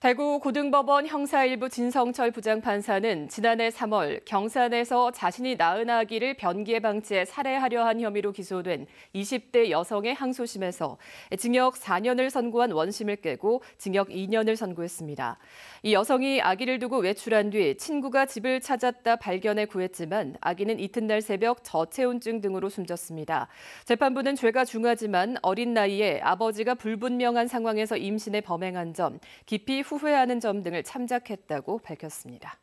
대구 고등법원 형사 일부 진성철 부장판사는 지난해 3월 경산에서 자신이 낳은 아기를 변기에 방치해 살해하려 한 혐의로 기소된 20대 여성의 항소심에서 징역 4년을 선고한 원심을 깨고 징역 2년을 선고했습니다. 이 여성이 아기를 두고 외출한 뒤 친구가 집을 찾았다 발견해 구했지만 아기는 이튿날 새벽 저체온증 등으로 숨졌습니다. 재판부는 죄가 중하지만 어린 나이에 아버지가 불분명한 상황에서 임신해 범행한 점 깊이 후회하는 점 등을 참작했다고 밝혔습니다.